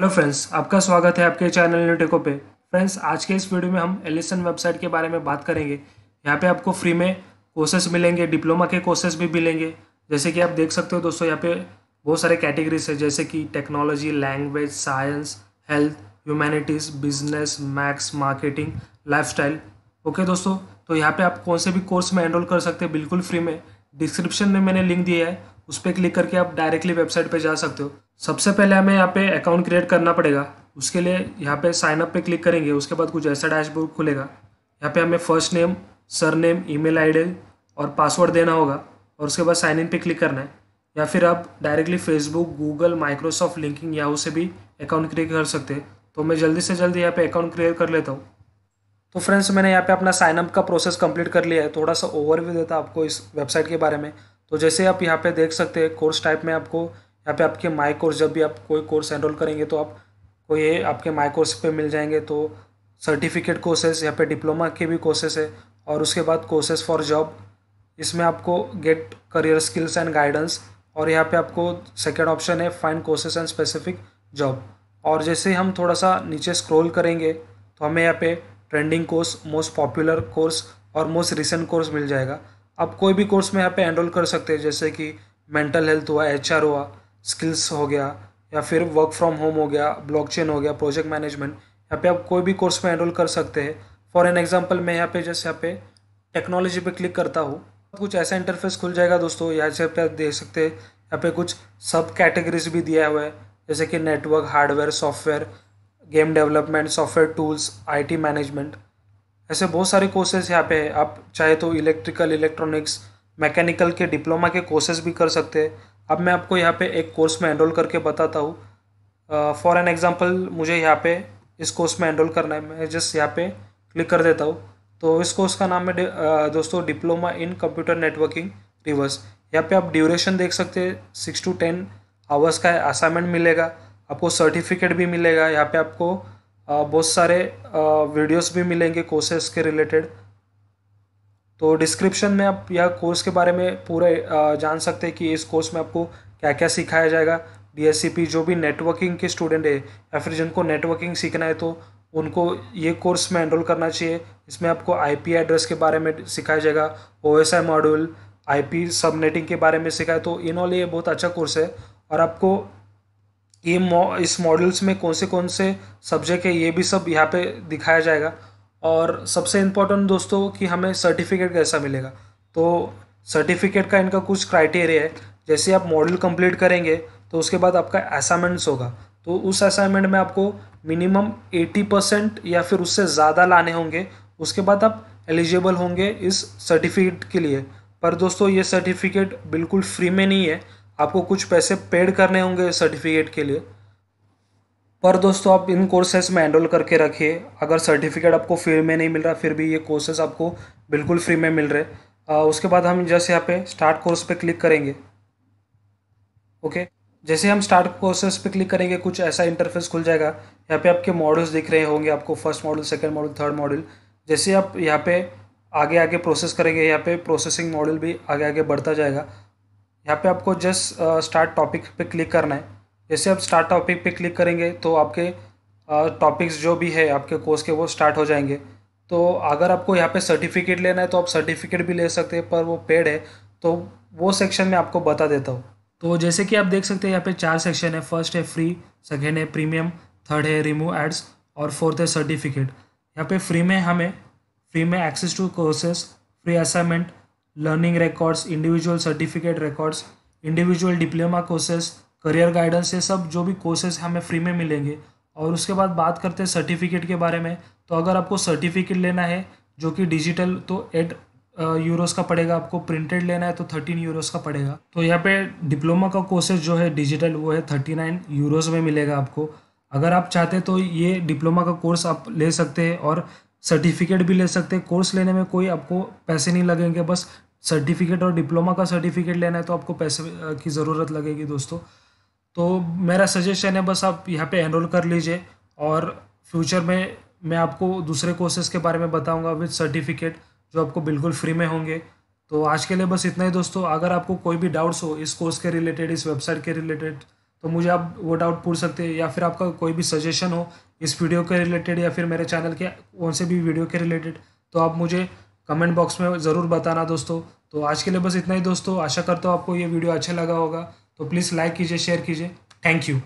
hello friends आपका स्वागत है आपके चैनल न्यूटेको पे फ्रेंड्स आज के इस वीडियो में हम एलिसन वेबसाइट के बारे में बात करेंगे यहाँ पे आपको फ्री में कोर्सेज मिलेंगे डिप्लोमा के कोर्सेज भी मिलेंगे जैसे कि आप देख सकते हो दोस्तों यहाँ पे बहुत सारे कैटेगरीज है जैसे कि technology language science health humanities business maths marketing life okay दोस्तों तो यहाँ पर आप कौन से भी कोर्स में एनरोल कर सकते हैं बिल्कुल फ्री में डिस्क्रिप्शन में मैंने लिंक दिया है उस पर क्लिक करके आप डायरेक्टली वेबसाइट पर जा सकते हो सबसे पहले हमें यहाँ पे अकाउंट क्रिएट करना पड़ेगा उसके लिए यहाँ पे साइन अप पे क्लिक करेंगे उसके बाद कुछ ऐसा डैशबोर्ड खुलेगा यहाँ पे हमें first name surname email ID और पासवर्ड देना होगा और उसके बाद साइन इन पे क्लिक करना है या फिर आप directly Facebook Google Microsoft linking या उसे भी अकाउंट क्रिएट कर सकते हैं तो मैं जल्दी से जल्दी यहाँ पे अकाउंट क्रिएट कर लेता हूँ तो फ्रेंड्स मैंने यहाँ पे अपना साइनअप का प्रोसेस कंप्लीट कर लिया है थोड़ा सा ओवरव्यू देता आपको इस वेबसाइट के बारे में तो जैसे आप यहाँ पे देख सकते हैं कोर्स टाइप में आपको यहाँ पे आपके माई कोर्स जब भी आप कोई कोर्स एनरोल करेंगे तो आप को ये आपके माई कोर्स पे मिल जाएंगे तो सर्टिफिकेट कोर्सेज यहाँ पे डिप्लोमा के भी कोर्सेस है और उसके बाद कोर्सेज फॉर जॉब इसमें आपको get career skills and guidance और यहाँ पे आपको सेकेंड ऑप्शन है fine courses and specific job और जैसे हम थोड़ा सा नीचे स्क्रोल करेंगे तो हमें यहाँ पे trending course most popular course और मोस्ट रिसेंट कोर्स मिल जाएगा आप कोई भी कोर्स में यहाँ पे एनरोल कर सकते हैं जैसे कि मेंटल हेल्थ हुआ एच हुआ स्किल्स हो गया या फिर वर्क फ्रॉम होम हो गया ब्लॉकचेन हो गया प्रोजेक्ट मैनेजमेंट यहाँ पे आप कोई भी कोर्स में एनरोल कर सकते हैं फॉर एन एग्जाम्पल मैं यहाँ पे जैसे यहाँ पे टेक्नोलॉजी पे क्लिक करता हूँ कुछ ऐसा इंटरफेस खुल जाएगा दोस्तों यहाँ से आप देख सकते हैं यहाँ पे कुछ सब कैटेगरीज भी दिया हुआ है जैसे कि network hardware software game development software tools I management ऐसे बहुत सारे कोर्सेज यहाँ पे है आप चाहे तो इलेक्ट्रिकल इलेक्ट्रॉनिक्स मैकेनिकल के डिप्लोमा के कोर्सेज भी कर सकते हैं अब मैं आपको यहाँ पे एक कोर्स में एनरोल करके बताता हूँ फॉर एन एग्जांपल मुझे यहाँ पे इस कोर्स में एनरोल करना है मैं जस्ट यहाँ पे क्लिक कर देता हूँ तो इस कोर्स का नाम है uh, दोस्तों डिप्लोमा इन कंप्यूटर नेटवर्किंग रिवर्स यहाँ पे आप ड्यूरेशन देख सकते हैं सिक्स टू टेन आवर्स का असाइनमेंट मिलेगा आपको सर्टिफिकेट भी मिलेगा यहाँ पे आपको बहुत सारे वीडियोस भी मिलेंगे कोर्सेस के रिलेटेड तो डिस्क्रिप्शन में आप यह कोर्स के बारे में पूरा जान सकते हैं कि इस कोर्स में आपको क्या क्या सिखाया जाएगा बी जो भी नेटवर्किंग के स्टूडेंट है या फिर जिनको नेटवर्किंग सीखना है तो उनको ये कोर्स में एनरोल करना चाहिए इसमें आपको आईपी एड्रेस के बारे में सिखाया जाएगा O S I module I P subnetting के बारे में सिखाया तो इन ऑल ये बहुत अच्छा कोर्स है और आपको ये इस मॉडल्स में कौन से कौन से सब्जेक्ट है ये भी सब यहाँ पे दिखाया जाएगा और सबसे इम्पोर्टेंट दोस्तों कि हमें सर्टिफिकेट कैसा मिलेगा तो सर्टिफिकेट का इनका कुछ क्राइटेरिया है जैसे आप मॉडल कंप्लीट करेंगे तो उसके बाद आपका असाइनमेंट्स होगा तो उस असाइनमेंट में आपको मिनिमम एटी परसेंट या फिर उससे ज़्यादा लाने होंगे उसके बाद आप एलिजिबल होंगे इस सर्टिफिकेट के लिए पर दोस्तों ये सर्टिफिकेट बिल्कुल फ्री में नहीं है आपको कुछ पैसे पेड करने होंगे सर्टिफिकेट के लिए पर दोस्तों आप इन कोर्सेस में एनरोल करके रखिए अगर सर्टिफिकेट आपको फ्री में नहीं मिल रहा फिर भी ये कोर्सेज आपको बिल्कुल फ्री में मिल रहे उसके बाद हम जैसे यहाँ पे स्टार्ट कोर्स पे क्लिक करेंगे ओके जैसे हम स्टार्ट कोर्सेज पे क्लिक करेंगे कुछ ऐसा इंटरफेस खुल जाएगा यहाँ पे आपके मॉडल्स दिख रहे होंगे आपको first model second model third model जैसे आप यहाँ पे आगे आगे प्रोसेस करेंगे यहाँ पे प्रोसेसिंग मॉडल भी आगे आगे बढ़ता जाएगा यहाँ पे आपको जस्ट स्टार्ट टॉपिक पे क्लिक करना है जैसे आप स्टार्ट टॉपिक पे क्लिक करेंगे तो आपके टॉपिक्स जो भी है आपके कोर्स के वो स्टार्ट हो जाएंगे तो अगर आपको यहाँ पे सर्टिफिकेट लेना है तो आप सर्टिफिकेट भी ले सकते हैं पर वो पेड है तो वो सेक्शन में आपको बता देता हूँ तो जैसे कि आप देख सकते हैं यहाँ पे चार सेक्शन है फर्स्ट है फ्री सेकेंड है प्रीमियम थर्ड है रिमूव एड्स और फोर्थ है सर्टिफिकेट यहाँ पे फ्री में हमें फ्री में access to courses free assignment learning records individual certificate records individual diploma courses career guidance ये सब जो भी कोर्सेज हमें फ्री में मिलेंगे और उसके बाद बात करते हैं सर्टिफिकेट के बारे में तो अगर आपको सर्टिफिकेट लेना है जो कि डिजिटल तो एट यूरोस का पड़ेगा आपको प्रिंटेड लेना है तो थर्टीन यूरोस का पड़ेगा तो यहाँ पे डिप्लोमा का कोर्सेज जो है डिजिटल वो है थर्टी नाइन यूरोस में मिलेगा आपको अगर आप चाहते तो ये डिप्लोमा का कोर्स आप ले सकते हैं और सर्टिफिकेट भी ले सकते हैं कोर्स लेने में कोई आपको पैसे नहीं लगेंगे बस सर्टिफिकेट और डिप्लोमा का सर्टिफिकेट लेना है तो आपको पैसे की ज़रूरत लगेगी दोस्तों तो मेरा सजेशन है बस आप यहाँ पे एनरोल कर लीजिए और फ्यूचर में मैं आपको दूसरे कोर्सेज़ के बारे में बताऊंगा विद सर्टिफिकेट जो आपको बिल्कुल फ्री में होंगे तो आज के लिए बस इतना ही दोस्तों अगर आपको कोई भी डाउट्स हो इस कोर्स के रिलेटेड इस वेबसाइट के रिलेटेड तो मुझे आप वो डाउट पूछ सकते हैं या फिर आपका कोई भी सजेशन हो इस वीडियो के रिलेटेड या फिर मेरे चैनल के कौन से भी वीडियो के रिलेटेड तो आप मुझे कमेंट बॉक्स में ज़रूर बताना दोस्तों तो आज के लिए बस इतना ही दोस्तों आशा करता हूँ आपको ये वीडियो अच्छा लगा होगा तो प्लीज़ लाइक कीजिए शेयर कीजिए थैंक यू